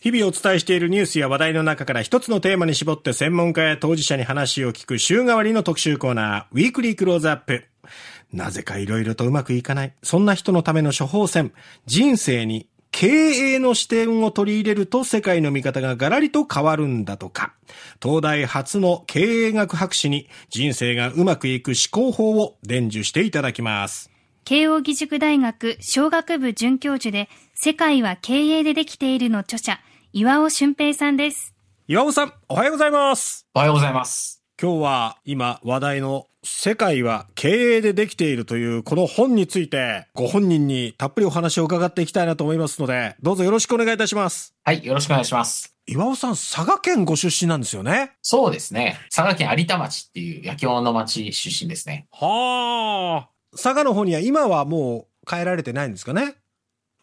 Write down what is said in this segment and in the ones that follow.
日々お伝えしているニュースや話題の中から一つのテーマに絞って専門家や当事者に話を聞く週替わりの特集コーナー、ウィークリークローズアップ。なぜか色々とうまくいかない。そんな人のための処方箋。人生に経営の視点を取り入れると世界の見方がガラリと変わるんだとか。東大初の経営学博士に人生がうまくいく思考法を伝授していただきます。慶應義塾大学商学部准教授で、世界は経営でできているの著者、岩尾俊平さんです。岩尾さん、おはようございます。おはようございます。今日は今話題の世界は経営でできているというこの本についてご本人にたっぷりお話を伺っていきたいなと思いますのでどうぞよろしくお願いいたします。はい、よろしくお願いします。岩尾さん、佐賀県ご出身なんですよね。そうですね。佐賀県有田町っていう野球の町出身ですね。はあ。佐賀の方には今はもう変えられてないんですかね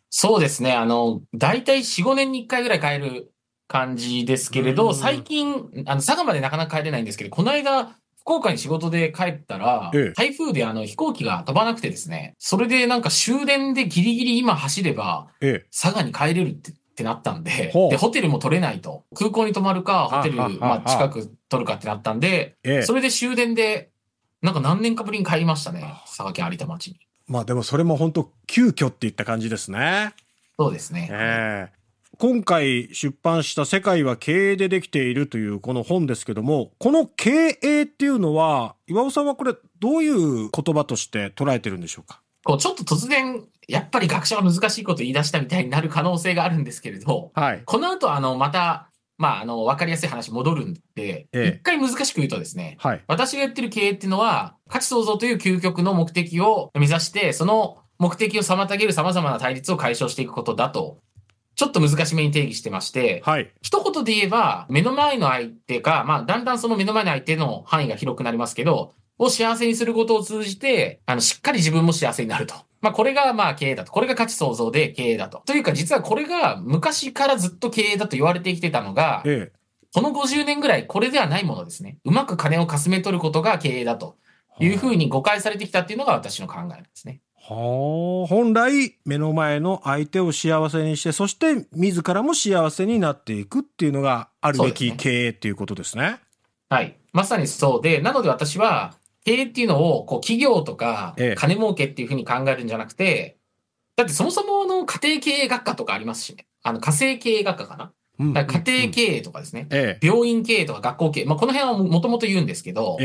そうですね。あの、大体4、5年に1回ぐらい変える感じですけれど、最近、あの、佐賀までなかなか帰れないんですけど、この間、福岡に仕事で帰ったら、ええ、台風であの飛行機が飛ばなくてですね、それでなんか終電でギリギリ今走れば、ええ、佐賀に帰れるってってなったんで、で、ホテルも取れないと。空港に泊まるか、ホテル、まあ、近く取るかってなったんで、それで終電でなんか何年かぶりに帰りましたね。佐賀県有田町に。まあでもそれも本当急遽っていった感じですね。そうですね。えー、今回出版した「世界は経営でできている」というこの本ですけどもこの経営っていうのは岩尾さんはこれどういう言葉として捉えてるんでしょうかこうちょっと突然やっぱり学者は難しいこと言い出したみたいになる可能性があるんですけれど、はい、この後あのまたまあ、あの、わかりやすい話戻るんで、ええ、一回難しく言うとですね、はい、私がやってる経営っていうのは、価値創造という究極の目的を目指して、その目的を妨げる様々な対立を解消していくことだと、ちょっと難しめに定義してまして、はい、一言で言えば、目の前の相手が、まあ、だんだんその目の前の相手の範囲が広くなりますけど、を幸せにすることを通じて、あの、しっかり自分も幸せになると。まあ、これがまあ経営だと。これが価値創造で経営だと。というか、実はこれが昔からずっと経営だと言われてきてたのが、この50年ぐらいこれではないものですね。うまく金をかすめ取ることが経営だというふうに誤解されてきたっていうのが私の考えですね。はあ、本来目の前の相手を幸せにして、そして自らも幸せになっていくっていうのがあるべき経営っていうことですね。すねはい。まさにそうで、なので私は、経営っていうのを、こう、企業とか、金儲けっていうふうに考えるんじゃなくて、だってそもそもの家庭経営学科とかありますしね。あの、家政経営学科かな。だから家庭経営とかですね、病院経営とか学校経営、まあ、この辺はもともと言うんですけど、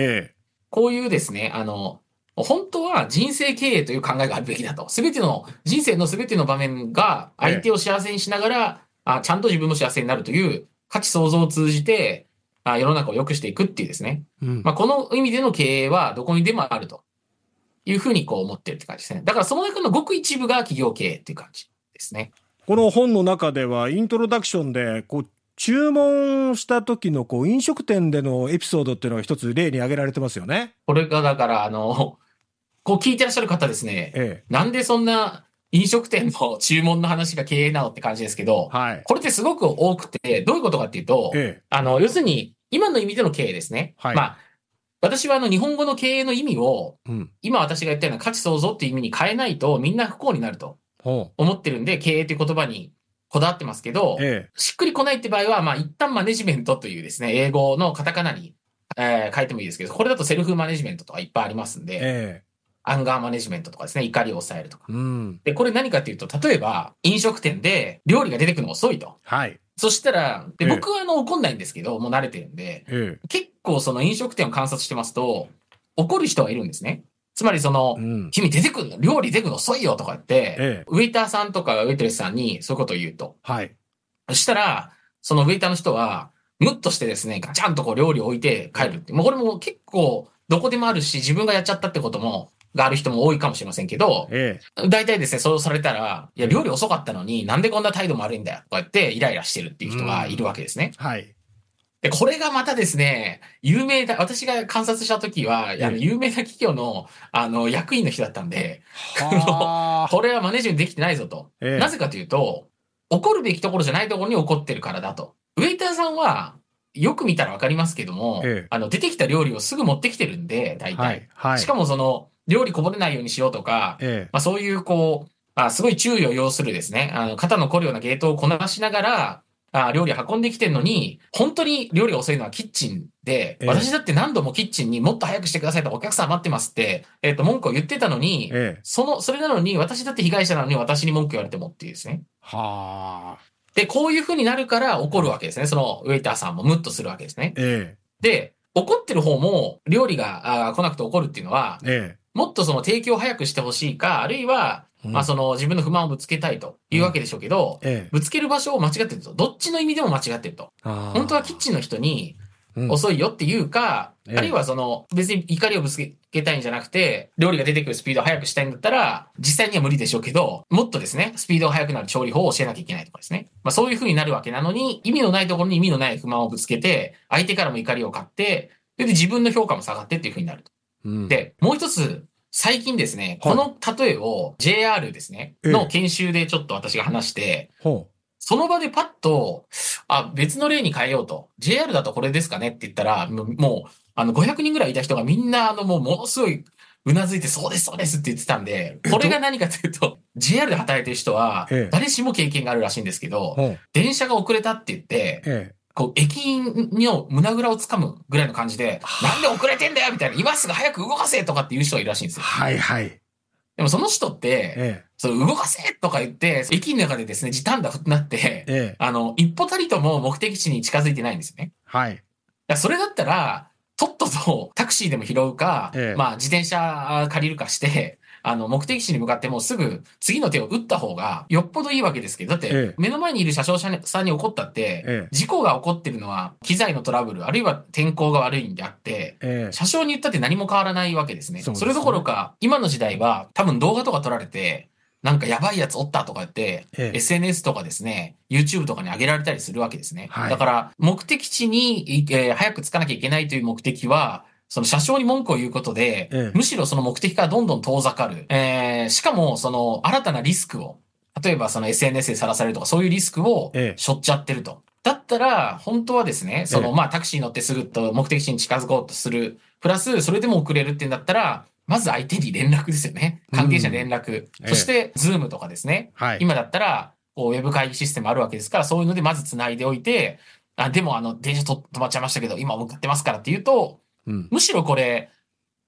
こういうですね、あの、本当は人生経営という考えがあるべきだと。すべての、人生のすべての場面が相手を幸せにしながら、あちゃんと自分も幸せになるという価値創造を通じて、あ世の中を良くしていくっていうですね。うん、まあ、この意味での経営はどこにでもあるというふうにこう思ってるって感じですね。だからその中のごく一部が企業経営っていう感じですね。この本の中ではイントロダクションでこう注文した時のこう飲食店でのエピソードっていうのが一つ例に挙げられてますよね。これがだからあの、こう聞いてらっしゃる方ですね。ええ、なんでそんな飲食店の注文の話が経営なのって感じですけど、はい、これってすごく多くて、どういうことかっていうと、ええ、あの、要するに、今の意味での経営ですね。はい、まあ、私はあの、日本語の経営の意味を、うん、今私が言ったような価値創造っていう意味に変えないと、みんな不幸になると思ってるんで、経営という言葉にこだわってますけど、ええ、しっくりこないって場合は、まあ、一旦マネジメントというですね、英語のカタカナに、えー、書いてもいいですけど、これだとセルフマネジメントとかいっぱいありますんで、えアンガーマネジメントとかですね、怒りを抑えるとか。で、これ何かっていうと、例えば、飲食店で料理が出てくるの遅いと。はい。そしたら、で、僕はあの、怒んないんですけど、もう慣れてるんで、結構その飲食店を観察してますと、怒る人がいるんですね。つまりその、うん、君出てくるの、料理出てくるの遅いよとかって、え、ウェイターさんとかウェイトレスさんにそういうことを言うと。はい。そしたら、そのウェイターの人は、ムッとしてですね、ガチャンとこう料理を置いて帰るって。もうこれも結構、どこでもあるし、自分がやっちゃったってこともがある人も多いかもしれませんけど、大体ですね、そうされたら、いや、料理遅かったのに、なんでこんな態度も悪いんだよ、こうやってイライラしてるっていう人がいるわけですね。はい。で、これがまたですね、有名だ、私が観察した時は、あの有名な企業の、あの、役員の人だったんで、これはマネージメントできてないぞと。なぜかというと、怒るべきところじゃないところに怒ってるからだと。ウェイターさんは、よく見たらわかりますけども、あの、出てきた料理をすぐ持ってきてるんで、大体。はいはい、しかもその、料理こぼれないようにしようとか、ええ、まあ、そういうこう、あ、すごい注意を要するですね、あの肩の凝るようなゲートをこなしながら、あ料理運んできてるのに、本当に料理が遅いのはキッチンで、え、私だって何度もキッチンにもっと早くしてくださいとお客さん待ってますって、えっ、ー、と、文句を言ってたのに、その、それなのに、私だって被害者なのに私に文句言われてもっていうですね。はあ。で、こういう風になるから怒るわけですね。そのウェイターさんもムッとするわけですね。ええ、で、怒ってる方も料理が来なくて怒るっていうのは、ええ、もっとその提供を早くしてほしいか、あるいは、まあその自分の不満をぶつけたいというわけでしょうけど、ぶつける場所を間違ってると。どっちの意味でも間違ってると。本当はキッチンの人に、遅いよっていうか、あるいはその、別に怒りをぶつけたいんじゃなくて、料理が出てくるスピードを速くしたいんだったら、実際には無理でしょうけど、もっとですね、スピードが速くなる調理法を教えなきゃいけないとかですね。まあそういう風になるわけなのに、意味のないところに意味のない不満をぶつけて、相手からも怒りを買って、それで自分の評価も下がってっていう風になると。で、もう一つ最近ですね、この例えを JR ですね、の研修でちょっと私が話して、その場でパッと、あ、別の例に変えようと。JR だとこれですかねって言ったら、もう、あの、500人ぐらいいた人がみんな、あの、もう、ものすごい、うなずいて、そうです、そうですって言ってたんで、これが何かというと、JR で働いてる人は、誰しも経験があるらしいんですけど、電車が遅れたって言って、こう、駅員の胸ぐらをつかむぐらいの感じで、なんで遅れてんだよみたいな、今すぐ早く動かせとかっていう人がいるらしいんですよ。はいはい。でもその人って、ええ、その動かせとか言って、駅員の中でですね、時短だふなって、ええ、あの、一歩たりとも目的地に近づいてないんですよね。はい。それだったら、とっととタクシーでも拾うか、ええ、まあ自転車借りるかして、あの、目的地に向かってもうすぐ次の手を打った方がよっぽどいいわけですけど、だって、目の前にいる車掌さんに起こったって、事故が起こってるのは機材のトラブル、あるいは天候が悪いんであって、車掌に言ったって何も変わらないわけですね。それどころか、今の時代は多分動画とか撮られて、なんかやばいやつおったとか言って、ええ、SNS とかですね、YouTube とかに上げられたりするわけですね。はい、だから、目的地に、えー、早く着かなきゃいけないという目的は、その車掌に文句を言うことで、ええ、むしろその目的からどんどん遠ざかる。えー、しかも、その新たなリスクを、例えばその SNS でさらされるとか、そういうリスクを背負っちゃってると。えだったら、本当はですね、その、まあ、タクシー乗ってすぐと目的地に近づこうとする。プラス、それでも遅れるってんだったら、まず相手に連絡ですよね。関係者連絡。うん、そして、ズームとかですね。はい、今だったら、こう、ウェブ会議システムあるわけですから、そういうのでまず繋いでおいて、あ、でもあの、電車と止まっちゃいましたけど、今向かってますからって言うと、むしろこれ、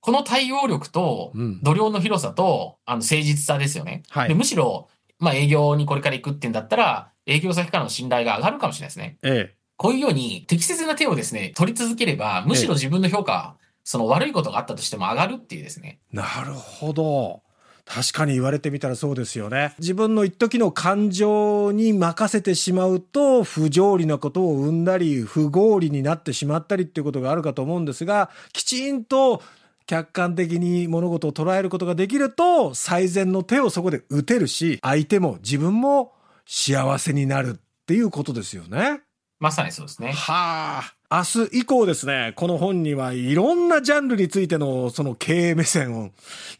この対応力と、度量の広さと、あの、誠実さですよね。はい、でむしろ、まあ、営業にこれから行くってんだったら、営業先からの信頼が上がるかもしれないですね。ええ、こういうように、適切な手をですね、取り続ければ、むしろ自分の評価、ええ、その悪いことがあったとしても上がるっていうですね。なるほど。確かに言われてみたらそうですよね。自分の一時の感情に任せてしまうと、不条理なことを生んだり、不合理になってしまったりっていうことがあるかと思うんですが、きちんと客観的に物事を捉えることができると、最善の手をそこで打てるし、相手も自分も幸せになるっていうことですよね。まさにそうですね。はあ。明日以降ですね、この本にはいろんなジャンルについてのその経営目線を、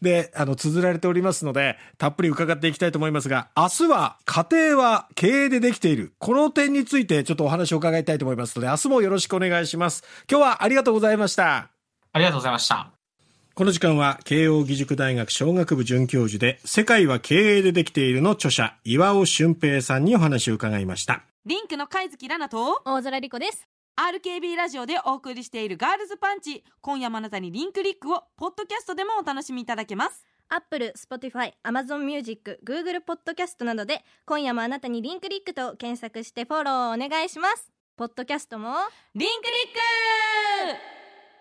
で、あの、綴られておりますので、たっぷり伺っていきたいと思いますが、明日は家庭は経営でできている。この点についてちょっとお話を伺いたいと思いますので、明日もよろしくお願いします。今日はありがとうございました。ありがとうございました。この時間は慶應義塾大学商学部准教授で世界は経営でできているの著者岩尾俊平さんにお話を伺いましたリンクの貝月ラナと大空理子です RKB ラジオでお送りしているガールズパンチ今夜もあなたにリンクリックをポッドキャストでもお楽しみいただけますアップル、スポティファイ、アマゾンミュージック、グーグルポッドキャストなどで今夜もあなたにリンクリックと検索してフォローお願いしますポッドキャストもリンクリック